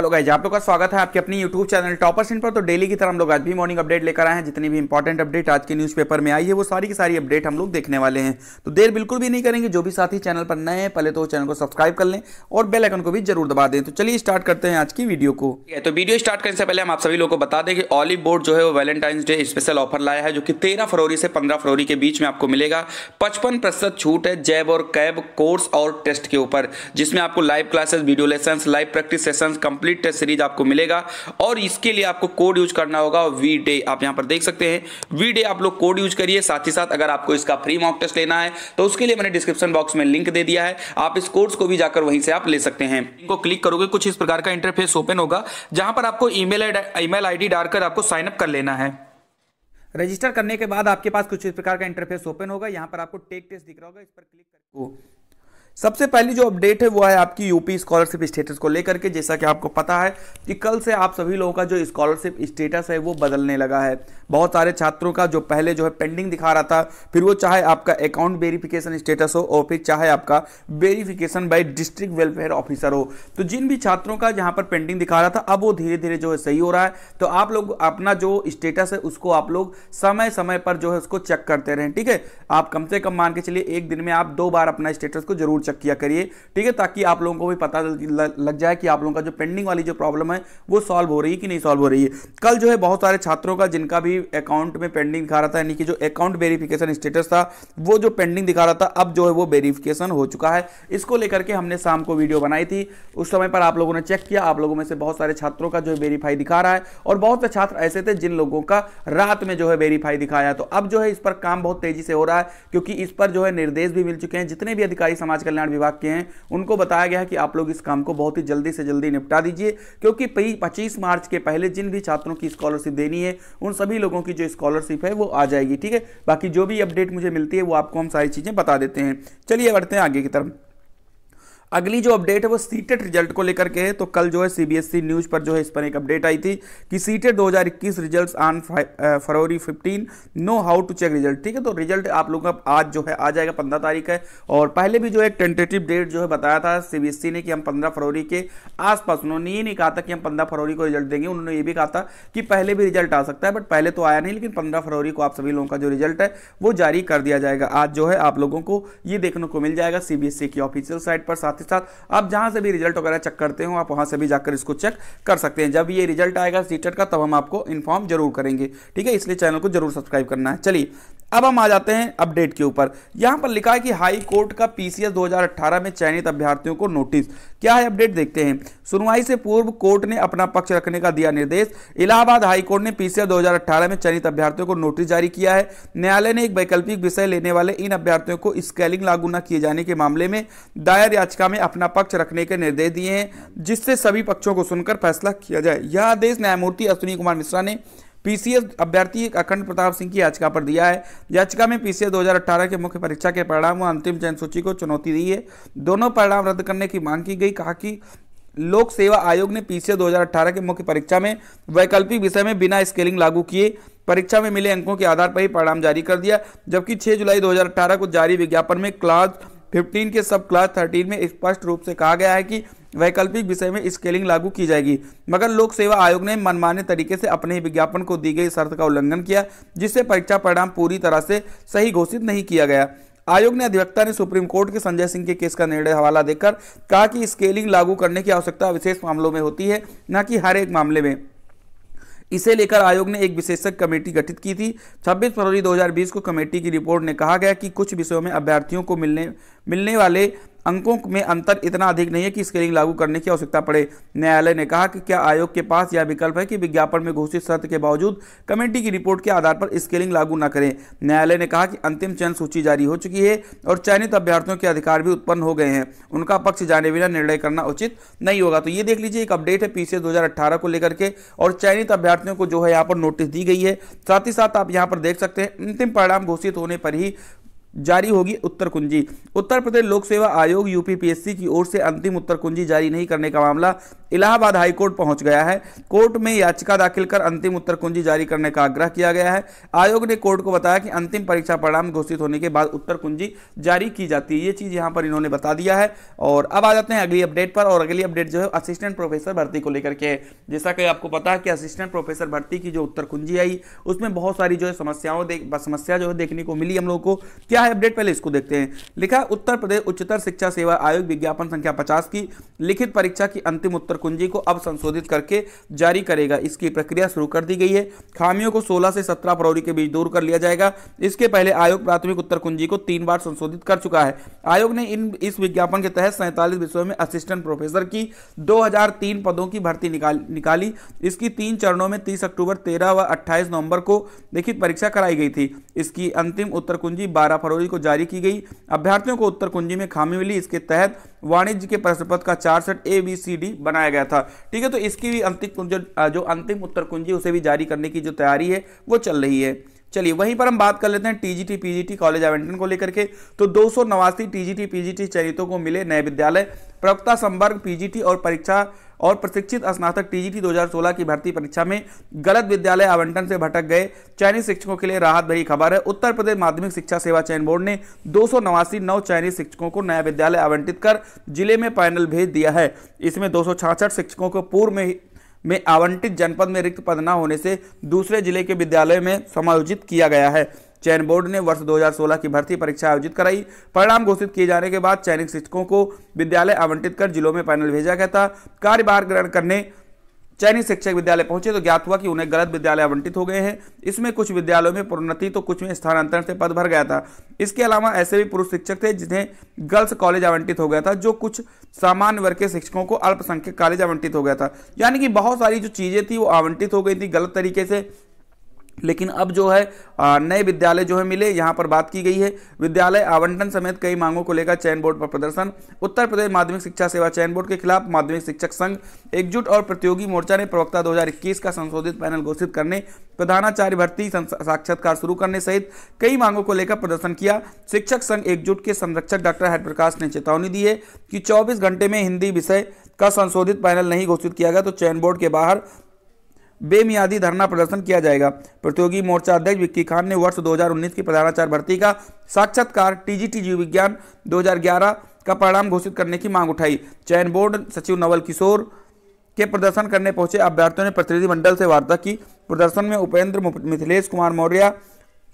hello guys आप लोग का स्वागत है आपके अपने यूट्यूब चैनल टॉपर सिंह पर तो डेली की तरह हम लोग आज भी मॉर्निंग अपडेट लेकर आए हैं जितनी भी इंपॉर्टेंट अपडेट आज के न्यूज़पेपर में आई है वो सारी की सारी अपडेट हम लोग देखने वाले हैं तो देर बिल्कुल भी नहीं करेंगे जो भी साथी चैनल पर नए हैं पहले तो चैनल को सब्सक्राइब कर लें और बेलाइकन को भी जरूर दबा दें तो चलिए स्टार्ट करते हैं आज की वीडियो को तो वीडियो स्टार्ट करने से पहले हम आप सभी लोग को बता दें कि ऑलिव बोर्ड जो है वो वैलेंटाइंस डे स्पेशल ऑफर लाया है जो कि तेरह फरवरी से पंद्रह फरवरी के बीच में आपको मिलेगा पचपन छूट है जैब और कैब कोर्स और टेस्ट के ऊपर जिसमें आपको live classes video lesson live practice session complete complete test series आपको मिलेगा और इसके लिए आपको कोड यूज करना होगा वी डे आप यहां पर देख सकते हैं वी डे आप लोग कोड यूज करिए साथ ही साथ अगर आपको इसका फ्री मॉक टेस्ट लेना है तो उसके लिए मैंने डिस्क्रिप्शन बॉक्स में लिंक दे दिया है आप इस कोर्स को भी जाकर वहीं से आप ले सकते हैं इनको क्लिक करोगे कुछ इस प्रकार का इंटरफेस ओपन होगा जहां पर आपको ईमेल ईमेल आईडी डालकर आपको साइन अप कर लेना है रजिस्टर करने के बाद आपके पास कुछ इस प्रकार का इंटरफेस ओपन होगा यहाँ पर आपको टेक टेस्ट दिख रहा होगा इस पर क्लिक करके सबसे पहली जो अपडेट है वो है आपकी यूपी स्कॉलरशिप स्टेटस को लेकर के जैसा कि आपको पता है कि कल से आप सभी लोगों का जो स्कॉलरशिप स्टेटस है वो बदलने लगा है बहुत सारे छात्रों का जो पहले जो है पेंडिंग दिखा रहा था फिर वो चाहे आपका अकाउंट वेरिफिकेशन स्टेटस हो और फिर चाहे आपका verification by district welfare officer हो तो जिन भी छात्रों का जहाँ पर पेंडिंग दिखा रहा था अब वो धीरे धीरे जो है सही हो रहा है तो आप लोग अपना जो स्टेटस है उसको आप लोग समय समय पर जो है उसको चेक करते रहें ठीक है आप कम से कम मान के चलिए एक दिन में आप दो बार अपना स्टेटस को जरूर जरूर चेक किया करिए ठीक है ताकि आप लोगों को भी पता लग जाए कि आप लोगों का जो पेंडिंग वाली जो प्रॉब्लम है वो सॉल्व हो रही है कि नहीं सॉल्व हो रही है कल जो है बहुत सारे छात्रों का जिनका भी अकाउंट में पेंडिंग दिखा रहा था यानी कि जो अकाउंट वेरिफिकेशन स्टेटस था वो जो पेंडिंग दिखा रहा था अब जो है वो वेरिफिकेशन हो चुका है इसको लेकर के हमने शाम को वीडियो बनाई थी उस समय पर आप लोगों ने चेक किया आप लोगों में से बहुत सारे छात्रों का जो है वेरीफाई दिखा रहा है और बहुत से छात्र ऐसे थे जिन लोगों का रात में जो है वेरीफाई दिखाया तो अब जो है इस पर काम बहुत तेजी से हो रहा है क्योंकि इस पर जो है निर्देश भी मिल चुके हैं जितने भी अधिकारी समाज कल्याण विभाग के हैं उनको बताया गया है कि आप लोग इस काम को बहुत ही जल्दी से जल्दी निपटा दीजिए क्योंकि पच्चीस मार्च के पहले जिन भी छात्रों की स्कॉलरशिप देनी है उन सभी लोगों की जो स्कॉलरशिप है वो आ जाएगी ठीक है बाकी जो भी अपडेट मुझे मिलती है वो आपको हम सारी चीज़ें बता देते हैं चलिए बढ़ते हैं आगे की तरफ अगली जो अपडेट है वो सीटेट रिजल्ट को लेकर के है तो कल जो है सीबीएसई e न्यूज पर जो है इस पर एक अपडेट आई थी कि CTET 2021 results on February 15 know how to check result ठीक है तो रिजल्ट आप लोगों का आज जो है आ जाएगा पंद्रह तारीख है और पहले भी जो एक टेंटेटिव डेट जो है बताया था सीबीएसई e ने कि हम पंद्रह फरवरी के आसपास उन्होंने ये नहीं कहा था कि हम पंद्रह फरवरी को रिजल्ट देंगे उन्होंने ये भी कहा था कि पहले भी रिजल्ट आ सकता है बट पहले तो आया नहीं लेकिन पंद्रह फरवरी को आप सभी लोगों का जो रिजल्ट है वो जारी कर दिया जाएगा आज जो है आप लोगों को ये देखने को मिल जाएगा सीबीएसई e की ऑफिशियल साइट पर साथ साथ ही साथ आप जहां से भी रिजल्ट वगैरह चेक करते हो आप वहां से भी जाकर इसको चेक कर सकते हैं जब ये रिजल्ट आएगा सीटेट e का तब हम आपको इन्फॉर्म जरूर करेंगे ठीक है इसलिए चैनल को जरूर सब्सक्राइब करना है चलिए अब हम आ जाते हैं अपडेट के ऊपर यहां पर लिखा है कि हाई कोर्ट का पीसीएस 2018 में चयनित अभ्यर्थियों को नोटिस क्या है अपडेट देखते हैं सुनवाई से पूर्व कोर्ट ने अपना पक्ष रखने का दिया निर्देश इलाहाबाद हाई कोर्ट ने पीसीएस 2018 में चयनित अभ्यर्थियों को नोटिस जारी किया है न्यायालय ने एक वैकल्पिक विषय लेने वाले इन अभ्यर्थियों को स्केलिंग लागू न किए जाने के मामले में दायर याचिका में अपना पक्ष रखने के निर्देश दिए हैं जिससे सभी पक्षों को सुनकर फैसला किया जाए यह आदेश न्यायमूर्ति अश्विनी कुमार मिश्रा ने पीसीएस अभ्यर्थी अखंड प्रताप सिंह की याचिका पर दिया है याचिका में पीसीएस 2018 के मुख्य परीक्षा के परिणाम व अंतिम चयन सूची को चुनौती दी है दोनों परिणाम रद्द करने की मांग की गई कहा कि लोक सेवा आयोग ने पीसीए 2018 के मुख्य परीक्षा में वैकल्पिक विषय में बिना स्केलिंग लागू किए परीक्षा में मिले अंकों के आधार पर ही परिणाम जारी कर दिया जबकि 6 जुलाई 2018 को जारी विज्ञापन में क्लास 15 के सब क्लास 13 में स्पष्ट रूप से कहा गया है कि वैकल्पिक विषय में स्केलिंग लागू की जाएगी मगर लोक सेवा आयोग ने मनमाने तरीके से अपने ही विज्ञापन को दी गई शर्त का उल्लंघन किया जिससे परीक्षा परिणाम पूरी तरह से सही घोषित नहीं किया गया आयोग ने अधिवक्ता ने सुप्रीम कोर्ट के संजय सिंह के केस का निर्णय हवाला देकर कहा कि स्केलिंग लागू करने की आवश्यकता विशेष मामलों में होती है न कि हर एक मामले में इसे लेकर आयोग ने एक विशेषज्ञ कमेटी गठित की थी 26 फरवरी 2020 को कमेटी की रिपोर्ट ने कहा गया कि कुछ विषयों में अभ्यर्थियों को मिलने मिलने वाले अंकों में अंतर इतना अधिक नहीं है कि स्केलिंग लागू करने की आवश्यकता पड़े न्यायालय ने कहा कि क्या आयोग के पास यह विकल्प है कि विज्ञापन में घोषित शर्त के बावजूद कमेटी की रिपोर्ट के आधार पर स्केलिंग लागू न करें न्यायालय ने कहा कि अंतिम चयन सूची जारी हो चुकी है और चयनित अभ्यर्थियों के अधिकार भी उत्पन्न हो गए हैं उनका पक्ष जाने बिना निर्णय करना उचित नहीं होगा तो ये देख लीजिए एक अपडेट है पीसीएस दो को लेकर के और चयनित अभ्यर्थियों को जो है यहाँ पर नोटिस दी गई है साथ ही साथ आप यहाँ पर देख सकते हैं अंतिम परिणाम घोषित होने पर ही जारी होगी उत्तर कुंजी उत्तर प्रदेश लोक सेवा आयोग यूपीपीएससी की ओर से अंतिम उत्तर कुंजी जारी नहीं करने का मामला इलाहाबाद हाईकोर्ट पहुंच गया है कोर्ट में याचिका दाखिल कर अंतिम उत्तर कुंजी जारी करने का आग्रह किया गया है आयोग ने कोर्ट को बताया कि अंतिम परीक्षा परिणाम घोषित होने के बाद उत्तर कुंजी जारी की जाती है ये चीज़ यहाँ पर इन्होंने बता दिया है और अब आ जाते हैं अगली अपडेट पर और अगली अपडेट जो है असिस्टेंट प्रोफेसर भर्ती को लेकर के जैसा कि आपको पता है कि असिस्टेंट प्रोफेसर भर्ती की जो उत्तर कुंजी आई उसमें बहुत सारी जो है समस्याओं समस्या जो है देखने को मिली हम लोग को क्या क्या है अपडेट पहले इसको देखते हैं लिखा उत्तर प्रदेश उच्चतर शिक्षा सेवा आयोग विज्ञापन संख्या पचास की लिखित परीक्षा की अंतिम उत्तर कुंजी को अब संशोधित करके जारी करेगा इसकी प्रक्रिया शुरू कर दी गई है खामियों को सोलह से सत्रह फरवरी के बीच दूर कर लिया जाएगा इसके पहले आयोग प्राथमिक उत्तर कुंजी को तीन बार संशोधित कर चुका है आयोग ने इन इस विज्ञापन के तहत सैंतालीस विषयों में असिस्टेंट प्रोफेसर की 2003 पदों की भर्ती निकाल निकाली इसकी तीन चरणों में 30 अक्टूबर 13 व 28 नवंबर को लिखित परीक्षा कराई गई थी इसकी अंतिम उत्तर कुंजी 12 फरवरी को जारी की गई अभ्यर्थियों को उत्तर कुंजी में खामी मिली इसके तहत वाणिज्य के प्रश्न पत्र का चार set A B C D बनाया गया था ठीक है तो इसकी भी अंतिम जो अंतिम उत्तर कुंजी उसे भी जारी करने की जो तैयारी है वो चल रही है चलिए वहीं पर हम बात कर लेते हैं टीजीटी पीजीटी कॉलेज आवंटन को लेकर के तो दो सौ नवासी टीजीटी पीजीटी चयनितों को मिले नए विद्यालय प्रवक्ता संवर्ग पीजीटी और परीक्षा और प्रशिक्षित स्नातक टीजीटी 2016 की भर्ती परीक्षा में गलत विद्यालय आवंटन से भटक गए चाइनीज शिक्षकों के लिए राहत भरी खबर है उत्तर प्रदेश माध्यमिक शिक्षा सेवा चयन बोर्ड ने दो नौ चाइनीज शिक्षकों को नया विद्यालय आवंटित कर जिले में पैनल भेज दिया है इसमें दो शिक्षकों को पूर्व में में आवंटित जनपद में रिक्त पद न होने से दूसरे जिले के विद्यालय में समायोजित किया गया है चयन बोर्ड ने वर्ष 2016 की भर्ती परीक्षा आयोजित कराई परिणाम घोषित किए जाने के बाद चयनित शिक्षकों को विद्यालय आवंटित कर जिलों में पैनल भेजा गया था कार्यभार ग्रहण करने चयनित शिक्षक विद्यालय पहुंचे तो ज्ञात हुआ कि उन्हें गलत विद्यालय आवंटित हो गए हैं इसमें कुछ विद्यालयों में प्रोन्नति तो कुछ में स्थानांतरण से पद भर गया था इसके अलावा ऐसे भी पुरुष शिक्षक थे जिन्हें गर्ल्स कॉलेज आवंटित हो गया था जो कुछ सामान्य वर्ग के शिक्षकों को अल्पसंख्यक कॉलेज आवंटित हो गया था यानी कि बहुत सारी जो चीज़ें थी वो आवंटित हो गई थी गलत तरीके से लेकिन अब जो है नए विद्यालय जो है मिले यहाँ पर बात की गई है विद्यालय आवंटन समेत कई मांगों को लेकर चयन बोर्ड पर प्रदर्शन उत्तर प्रदेश माध्यमिक शिक्षा सेवा चयन बोर्ड के खिलाफ माध्यमिक शिक्षक संघ एकजुट और प्रतियोगी मोर्चा ने प्रवक्ता 2021 का संशोधित पैनल घोषित करने प्रधानाचार्य भर्ती साक्षात्कार शुरू करने सहित कई मांगों को लेकर प्रदर्शन किया शिक्षक संघ एकजुट के संरक्षक डॉक्टर हरिप्रकाश ने चेतावनी दी है कि चौबीस घंटे में हिंदी विषय का संशोधित पैनल नहीं घोषित किया गया तो चयन बोर्ड के बाहर बेमियादी धरना प्रदर्शन किया जाएगा प्रतियोगी मोर्चा अध्यक्ष विक्की खान ने वर्ष 2019 की प्रधानाचार भर्ती का साक्षात्कार टीजीटी जीव विज्ञान 2011 का परिणाम घोषित करने की मांग उठाई चयन बोर्ड सचिव नवल किशोर के प्रदर्शन करने पहुंचे अभ्यर्थियों ने प्रतिनिधिमंडल से वार्ता की प्रदर्शन में उपेंद्र मिथिलेश कुमार मौर्य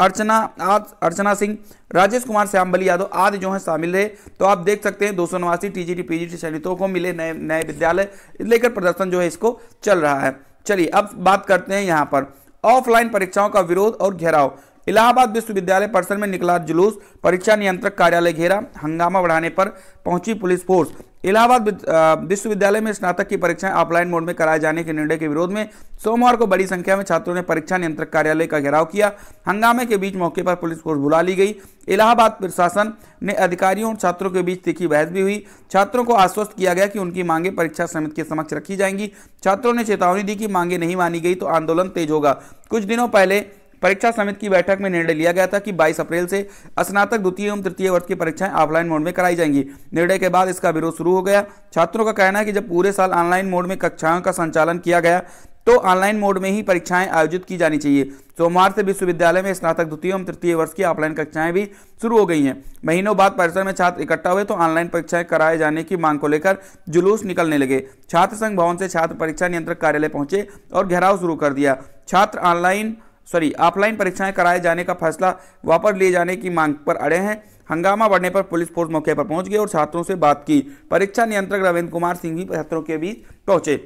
अर्चना आज अर्चना सिंह राजेश कुमार श्यामबली यादव आदि जो हैं शामिल रहे तो आप देख सकते हैं दो सौ नवासी T G T P G T सैनिकों को मिले नए नए विद्यालय लेकर प्रदर्शन जो है इसको चल रहा है चलिए अब बात करते हैं यहाँ पर ऑफलाइन परीक्षाओं का विरोध और घेराव इलाहाबाद विश्वविद्यालय परिसर में निकला जुलूस परीक्षा नियंत्रक कार्यालय घेरा हंगामा बढ़ाने पर पहुंची पुलिस फोर्स इलाहाबाद विश्वविद्यालय में स्नातक की परीक्षाएं ऑफलाइन मोड में कराए जाने के निर्णय के विरोध में सोमवार को बड़ी संख्या में छात्रों ने परीक्षा नियंत्रक कार्यालय का घेराव किया हंगामे के बीच मौके पर पुलिस फोर्स बुला ली गई इलाहाबाद प्रशासन ने अधिकारियों और छात्रों के बीच तीखी बहस भी हुई छात्रों को आश्वस्त किया गया कि उनकी मांगे परीक्षा समिति के समक्ष रखी जाएंगी छात्रों ने चेतावनी दी कि मांगे नहीं मानी गई तो आंदोलन तेज होगा कुछ दिनों पहले परीक्षा समिति की बैठक में निर्णय लिया गया था कि 22 अप्रैल से स्नातक द्वितीय एवं तृतीय वर्ष की परीक्षाएं ऑफलाइन मोड में कराई जाएंगी निर्णय के बाद इसका विरोध शुरू हो गया छात्रों का कहना है कि जब पूरे साल ऑनलाइन मोड में कक्षाओं का संचालन किया गया तो ऑनलाइन मोड में ही परीक्षाएं आयोजित की जानी चाहिए सोमवार से विश्वविद्यालय में स्नातक द्वितीय एवं तृतीय वर्ष की ऑफलाइन कक्षाएं भी शुरू हो गई हैं महीनों बाद परिसर में छात्र इकट्ठा हुए तो ऑनलाइन परीक्षाएं कराए जाने की मांग को लेकर जुलूस निकलने लगे छात्र संघ भवन से छात्र परीक्षा नियंत्रक कार्यालय पहुंचे और घेराव शुरू कर दिया छात्र ऑनलाइन सॉरी ऑफलाइन परीक्षाएं कराए जाने का फैसला वापस लिए जाने की मांग पर अड़े हैं हंगामा बढ़ने पर पुलिस फोर्स मौके पर पहुंच गए और छात्रों से बात की परीक्षा नियंत्रक रविंद्र कुमार सिंह भी छात्रों के बीच पहुंचे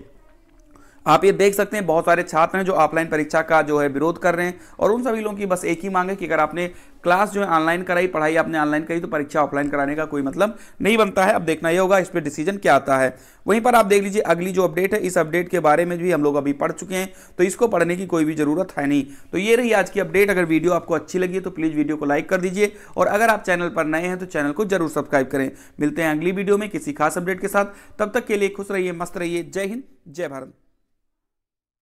आप ये देख सकते हैं बहुत सारे छात्र हैं जो ऑफलाइन परीक्षा का जो है विरोध कर रहे हैं और उन सभी लोगों की बस एक ही मांग है कि अगर आपने क्लास जो है ऑनलाइन कराई पढ़ाई आपने ऑनलाइन करी तो परीक्षा ऑफलाइन कराने का कोई मतलब नहीं बनता है अब देखना ही होगा इस पर डिसीजन क्या आता है वहीं पर आप देख लीजिए अगली जो अपडेट है इस अपडेट के बारे में भी हम लोग अभी पढ़ चुके हैं तो इसको पढ़ने की कोई भी जरूरत है नहीं तो ये रही आज की अपडेट अगर वीडियो आपको अच्छी लगी तो प्लीज़ वीडियो को लाइक कर दीजिए और अगर आप चैनल पर नए हैं तो चैनल को जरूर सब्सक्राइब करें मिलते हैं अगली वीडियो में किसी खास अपडेट के साथ तब तक के लिए खुश रहिए मस्त रहिए जय हिंद जय भारत